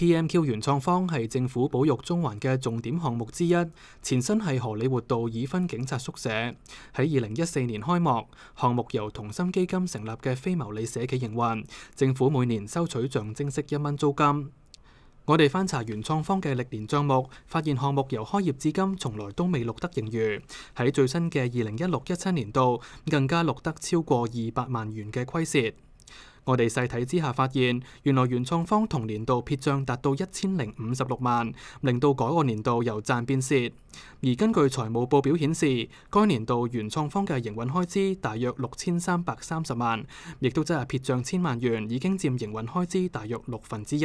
P.M.Q 原創方係政府保育中環嘅重點項目之一，前身係荷里活道已分警察宿舍，喺二零一四年開幕。項目由同心基金成立嘅非牟利社企營運，政府每年收取象征式一蚊租金。我哋翻查原創方嘅歷年帳目，發現項目由開業至今從來都未錄得盈餘，喺最新嘅二零一六一七年度，更加錄得超過二百萬元嘅亏蚀。我哋細睇之下發現，原來原創方同年度撇账達到一千零五十六萬，令到改個年度由赚變蝕。而根據財務報表顯示，該年度原創方嘅營運開支大約六千三百三十萬，亦都即系撇账千萬元，已經佔營運開支大約六分之一。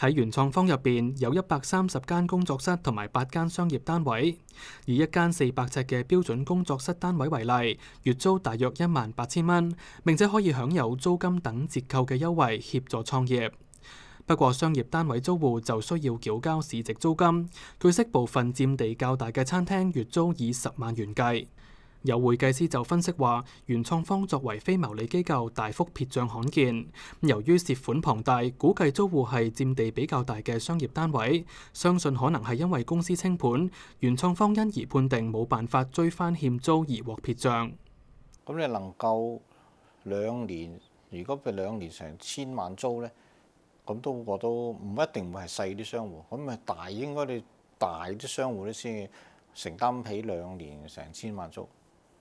喺原創方入边有一百三十間工作室同埋八間商業單位，以一間四百尺嘅標準工作室單位為例，月租大約一萬八千蚊，並且可以享有租金等折扣嘅優惠協助創業。不過商業單位租户就需要繳交市值租金，據悉部分佔地較大嘅餐廳月租以十萬元計。有會計師就分析話，原創方作為非牟利機構，大幅撇帳罕見。由於涉款龐大，估計租户係佔地比較大嘅商業單位，相信可能係因為公司清盤，原創方因而判定冇辦法追翻欠租而獲撇帳。咁你能夠兩年，如果佢兩年成千萬租咧，咁都我都唔一定會係細啲商户，咁咪大應該你大啲商户咧先承擔起兩年成千萬租。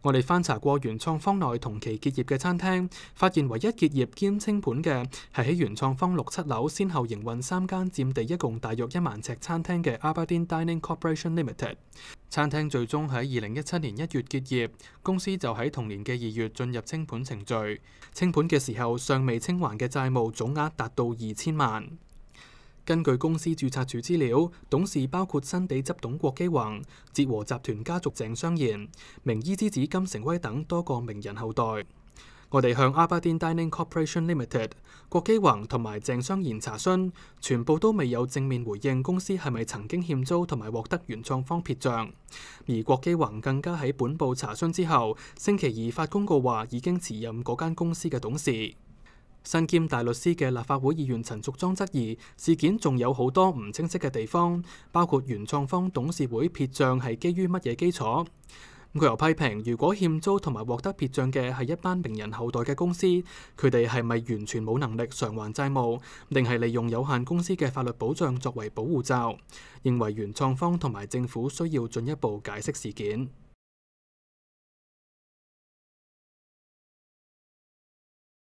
我哋翻查過原創方內同期結業嘅餐廳，發現唯一結業兼清盤嘅係喺原創方六七樓，先後營運三間佔地一共大約一萬尺餐廳嘅 a b 巴 r Dining Corporation Limited。餐廳最終喺二零一七年一月結業，公司就喺同年嘅二月進入清盤程序。清盤嘅時候，尚未清還嘅債務總額達到二千萬。根據公司註冊處資料，董事包括新地執董郭基宏、捷和集團家族鄭商賢、名醫之子金成威等多個名人後代。我哋向阿巴甸 Dining Corporation Limited、郭基宏同埋鄭商賢查詢，全部都未有正面回應公司係咪曾經欠租同埋獲得原創方撇帳。而郭基宏更加喺本部查詢之後，星期二發公告話已經辭任嗰間公司嘅董事。身兼大律师嘅立法会议员陈淑庄质疑事件仲有好多唔清晰嘅地方，包括原创方董事会撇账系基于乜嘢基础？佢又批评如果欠租同埋获得撇账嘅系一班名人后代嘅公司，佢哋系咪完全冇能力偿还债务，定系利用有限公司嘅法律保障作为保护罩？认为原创方同埋政府需要进一步解释事件。